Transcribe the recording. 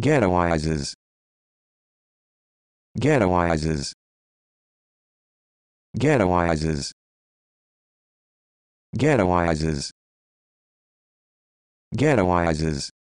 ghettoizes ghettoizes ghettoizes ghettoizes ghettoizes